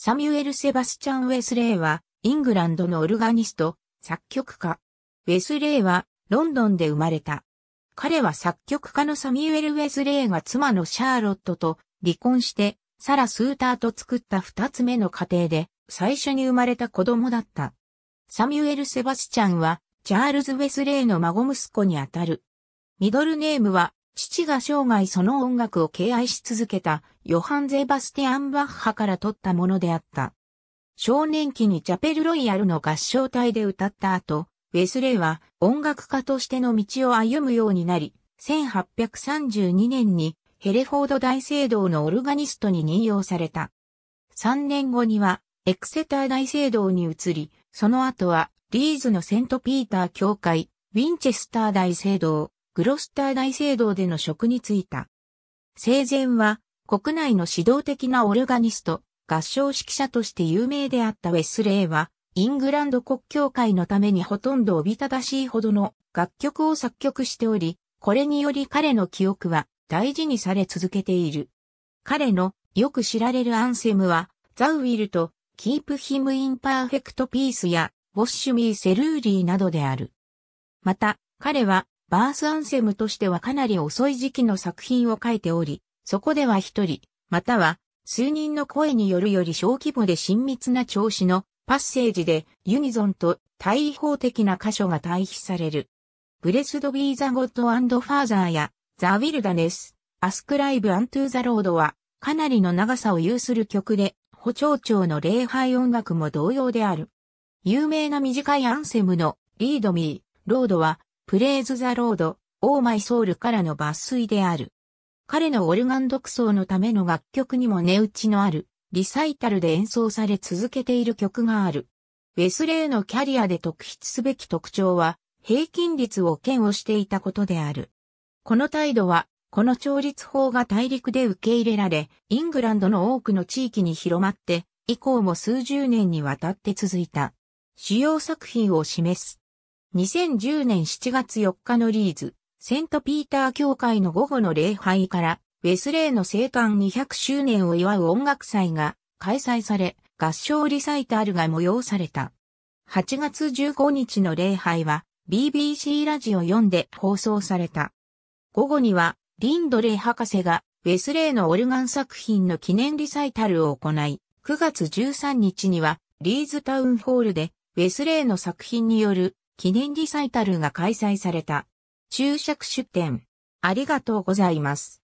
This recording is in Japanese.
サミュエル・セバスチャン・ウェスレイは、イングランドのオルガニスト、作曲家。ウェスレイは、ロンドンで生まれた。彼は作曲家のサミュエル・ウェスレイが妻のシャーロットと離婚して、サラ・スーターと作った二つ目の家庭で、最初に生まれた子供だった。サミュエル・セバスチャンは、チャールズ・ウェスレイの孫息子にあたる。ミドルネームは、父が生涯その音楽を敬愛し続けたヨハン・ゼバスティアン・バッハから取ったものであった。少年期にチャペル・ロイヤルの合唱隊で歌った後、ウェスレイは音楽家としての道を歩むようになり、1832年にヘレフォード大聖堂のオルガニストに任用された。3年後にはエクセター大聖堂に移り、その後はリーズのセントピーター教会、ウィンチェスター大聖堂、グロスター大聖堂での職に就いた。生前は国内の指導的なオルガニスト、合唱指揮者として有名であったウェスレーは、イングランド国教会のためにほとんどおびただしいほどの楽曲を作曲しており、これにより彼の記憶は大事にされ続けている。彼のよく知られるアンセムは、ザ・ウィルと、キープ・ヒム・イン・パーフェクト・ピースや、ウォッシュ・ミー・セルーリーなどである。また、彼はバースアンセムとしてはかなり遅い時期の作品を書いており、そこでは一人、または数人の声によるより小規模で親密な調子のパッセージでユニゾンと対法的な箇所が対比される。ブレスドビーザゴッドアンドファーザーやザ・ウィルダネス、アスクライブ・アントゥ・ザ・ロードはかなりの長さを有する曲で、補聴長の礼拝音楽も同様である。有名な短いアンセムのリード・ミー、ロードはプレーズ・ザ・ロード、オーマイ・ソウルからの抜粋である。彼のオルガン独奏のための楽曲にも値打ちのある、リサイタルで演奏され続けている曲がある。ウェスレーのキャリアで特筆すべき特徴は、平均率を嫌悪していたことである。この態度は、この調律法が大陸で受け入れられ、イングランドの多くの地域に広まって、以降も数十年にわたって続いた。主要作品を示す。2010年7月4日のリーズ、セントピーター教会の午後の礼拝から、ウェスレーの生誕200周年を祝う音楽祭が開催され、合唱リサイタルが催された。8月15日の礼拝は BBC ラジオ4で放送された。午後にはリンドレー博士がウェスレーのオルガン作品の記念リサイタルを行い、9月13日にはリーズタウンホールでウェスレーの作品による記念リサイタルが開催された。注釈出展。ありがとうございます。